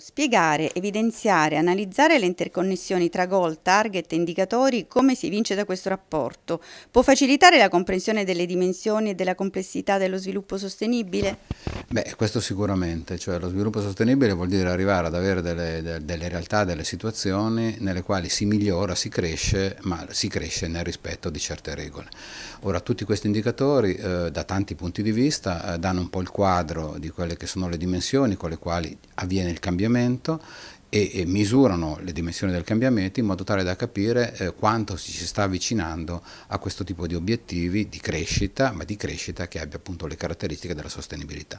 Spiegare, evidenziare, analizzare le interconnessioni tra goal, target e indicatori, come si vince da questo rapporto, può facilitare la comprensione delle dimensioni e della complessità dello sviluppo sostenibile? Beh, questo sicuramente, cioè lo sviluppo sostenibile vuol dire arrivare ad avere delle, delle realtà, delle situazioni nelle quali si migliora, si cresce, ma si cresce nel rispetto di certe regole. Ora, tutti questi indicatori eh, da tanti punti di vista eh, danno un po' il quadro di quelle che sono le dimensioni con le quali avviene il cambiamento e, misurano le dimensioni del cambiamento in modo tale da capire eh, quanto si sta avvicinando a questo tipo di obiettivi di crescita, ma di crescita che abbia appunto le caratteristiche della sostenibilità.